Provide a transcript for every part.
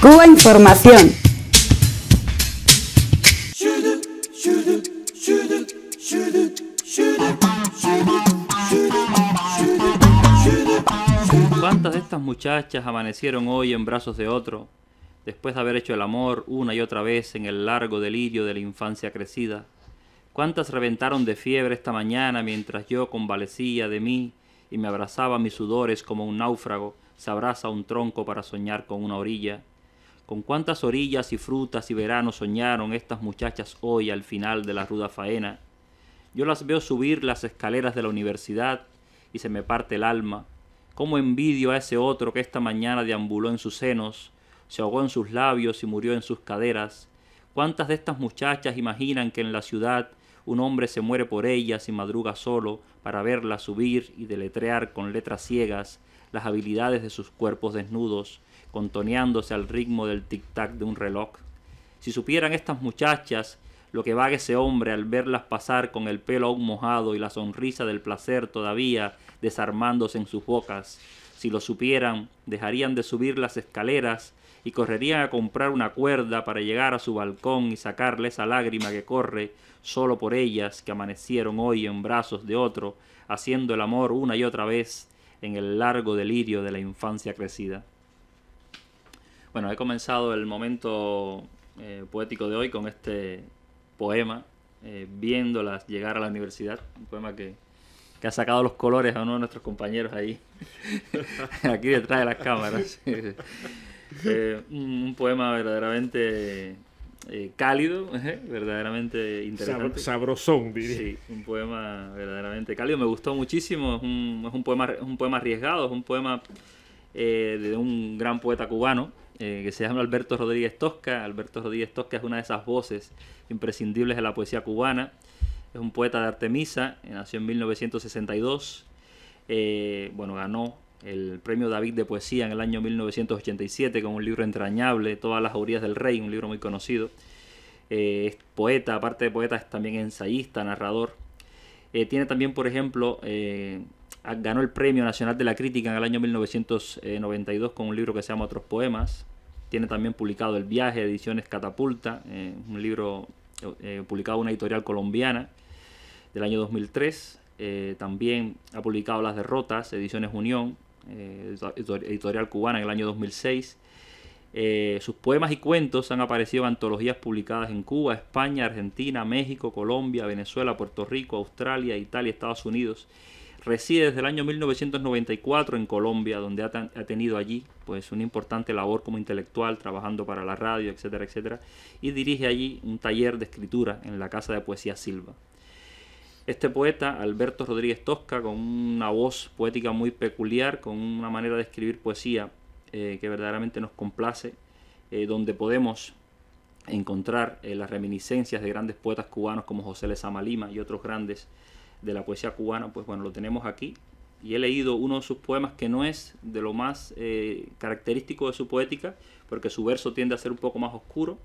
Cuba Información. ¿Cuántas de estas muchachas amanecieron hoy en brazos de otro, después de haber hecho el amor una y otra vez en el largo delirio de la infancia crecida? ¿Cuántas reventaron de fiebre esta mañana mientras yo convalecía de mí y me abrazaba mis sudores como un náufrago se abraza a un tronco para soñar con una orilla? con cuántas orillas y frutas y veranos soñaron estas muchachas hoy al final de la ruda faena. Yo las veo subir las escaleras de la universidad y se me parte el alma. Cómo envidio a ese otro que esta mañana deambuló en sus senos, se ahogó en sus labios y murió en sus caderas. ¿Cuántas de estas muchachas imaginan que en la ciudad un hombre se muere por ellas y madruga solo para verlas subir y deletrear con letras ciegas las habilidades de sus cuerpos desnudos, contoneándose al ritmo del tic-tac de un reloj. Si supieran estas muchachas lo que vaga ese hombre al verlas pasar con el pelo aún mojado y la sonrisa del placer todavía desarmándose en sus bocas. Si lo supieran, dejarían de subir las escaleras y correrían a comprar una cuerda para llegar a su balcón y sacarle esa lágrima que corre solo por ellas que amanecieron hoy en brazos de otro, haciendo el amor una y otra vez en el largo delirio de la infancia crecida. Bueno, he comenzado el momento eh, poético de hoy con este poema, eh, viéndolas llegar a la universidad, un poema que, ha sacado los colores a uno de nuestros compañeros ahí, aquí detrás de las cámaras. Eh, un poema verdaderamente cálido, verdaderamente interesante. sabrosón, diría. Sí, un poema verdaderamente cálido. Me gustó muchísimo, es un, poema, es un poema arriesgado, es un poema de un gran poeta cubano eh, que se llama Alberto Rodríguez Tosca. Alberto Rodríguez Tosca es una de esas voces imprescindibles de la poesía cubana. Es un poeta de Artemisa, eh, nació en 1962. Eh, bueno, ganó el premio David de Poesía en el año 1987 con un libro entrañable, Todas las Aurías del Rey, un libro muy conocido. es poeta, aparte de poeta, es también ensayista, narrador. tiene también, por ejemplo, ganó el Premio Nacional de la Crítica en el año 1992 con un libro que se llama Otros Poemas. Tiene también publicado El viaje, ediciones Catapulta, eh, un libro eh, eh, publicado en una editorial colombiana del año 2003. también ha publicado Las Derrotas, Ediciones Unión, editorial cubana en el año 2006. sus poemas y cuentos han aparecido en antologías publicadas en Cuba, España, Argentina, México, Colombia, Venezuela, Puerto Rico, Australia, Italia, Estados Unidos reside desde el año 1994 en Colombia, donde ha, tenido allí pues una importante labor como intelectual, trabajando para la radio, etcétera, etcétera, y dirige allí un taller de escritura en la Casa de Poesía Silva. Este poeta, Alberto Rodríguez Tosca, con una voz poética muy peculiar, con una manera de escribir poesía eh, que verdaderamente nos complace, eh, donde podemos encontrar eh, las reminiscencias de grandes poetas cubanos como José Lezama Lima y otros grandes de la poesía cubana, pues bueno, lo tenemos aquí. Y he leído uno de sus poemas que no es de lo más eh, característico de su poética, porque su verso tiende a ser un poco más oscuro.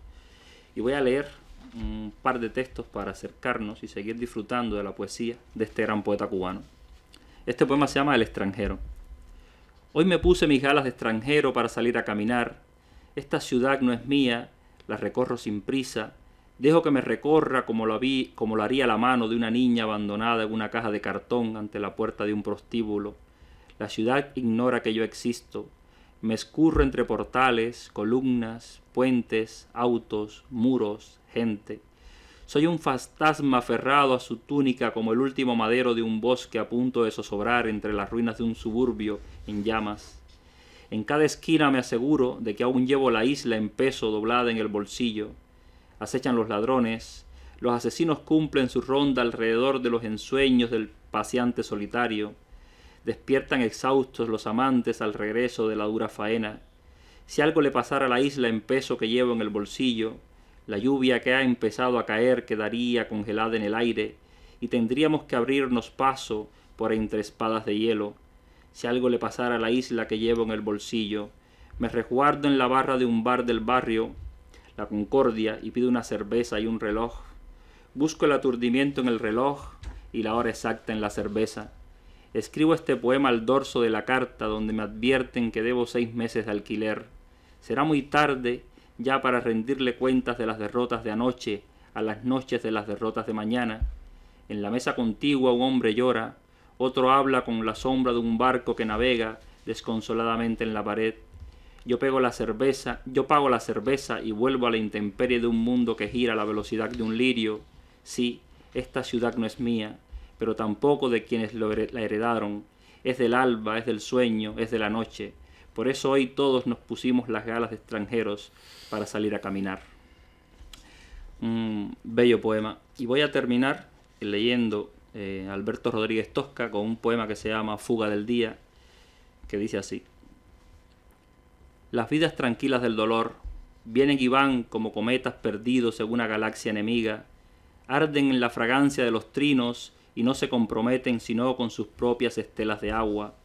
Y voy a leer un par de textos para acercarnos y seguir disfrutando de la poesía de este gran poeta cubano. Este poema se llama El extranjero. Hoy me puse mis galas de extranjero para salir a caminar. Esta ciudad no es mía, la recorro sin prisa, Dejo que me recorra como lo, vi, como lo haría la mano de una niña abandonada en una caja de cartón ante la puerta de un prostíbulo. La ciudad ignora que yo existo. Me escurro entre portales, columnas, puentes, autos, muros, gente. Soy un fantasma aferrado a su túnica como el último madero de un bosque a punto de zozobrar entre las ruinas de un suburbio en llamas. En cada esquina me aseguro de que aún llevo la isla en peso doblada en el bolsillo acechan los ladrones, los asesinos cumplen su ronda alrededor de los ensueños del paseante solitario, despiertan exhaustos los amantes al regreso de la dura faena. Si algo le pasara a la isla en peso que llevo en el bolsillo, la lluvia que ha empezado a caer quedaría congelada en el aire y tendríamos que abrirnos paso por entre espadas de hielo. Si algo le pasara a la isla que llevo en el bolsillo, me resguardo en la barra de un bar del barrio la concordia y pido una cerveza y un reloj. Busco el aturdimiento en el reloj y la hora exacta en la cerveza. Escribo este poema al dorso de la carta donde me advierten que debo seis meses de alquiler. Será muy tarde ya para rendirle cuentas de las derrotas de anoche a las noches de las derrotas de mañana. En la mesa contigua un hombre llora, otro habla con la sombra de un barco que navega desconsoladamente en la pared. Yo, pego la cerveza, yo pago la cerveza y vuelvo a la intemperie de un mundo que gira a la velocidad de un lirio. Sí, esta ciudad no es mía, pero tampoco de quienes la heredaron. Es del alba, es del sueño, es de la noche. Por eso hoy todos nos pusimos las galas de extranjeros para salir a caminar. Un bello poema. Y voy a terminar eh, leyendo eh, Alberto Rodríguez Tosca con un poema que se llama Fuga del Día, que dice así. Las vidas tranquilas del dolor vienen y van como cometas perdidos en una galaxia enemiga, arden en la fragancia de los trinos y no se comprometen sino con sus propias estelas de agua.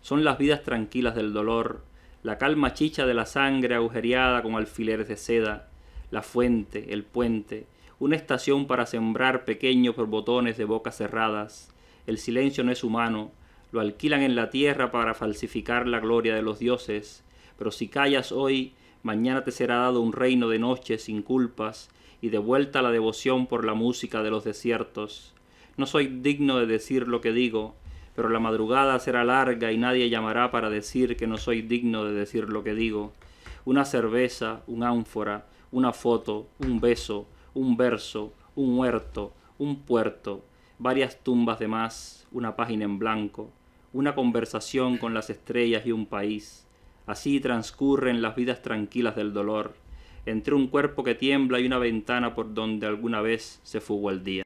Son las vidas tranquilas del dolor, la calma chicha de la sangre agujereada con alfileres de seda, la fuente, el puente, una estación para sembrar pequeños botones de bocas cerradas. El silencio no es humano, lo alquilan en la tierra para falsificar la gloria de los dioses, pero si callas hoy, mañana te será dado un reino de noches sin culpas y de vuelta la devoción por la música de los desiertos. No soy digno de decir lo que digo, pero la madrugada será larga y nadie llamará para decir que no soy digno de decir lo que digo. Una cerveza, un ánfora, una foto, un beso, un verso, un huerto, un puerto, varias tumbas de más, una página en blanco, una conversación con las estrellas y un país Así transcurren las vidas tranquilas del dolor, entre un cuerpo que tiembla y una ventana por donde alguna vez se fugó el día.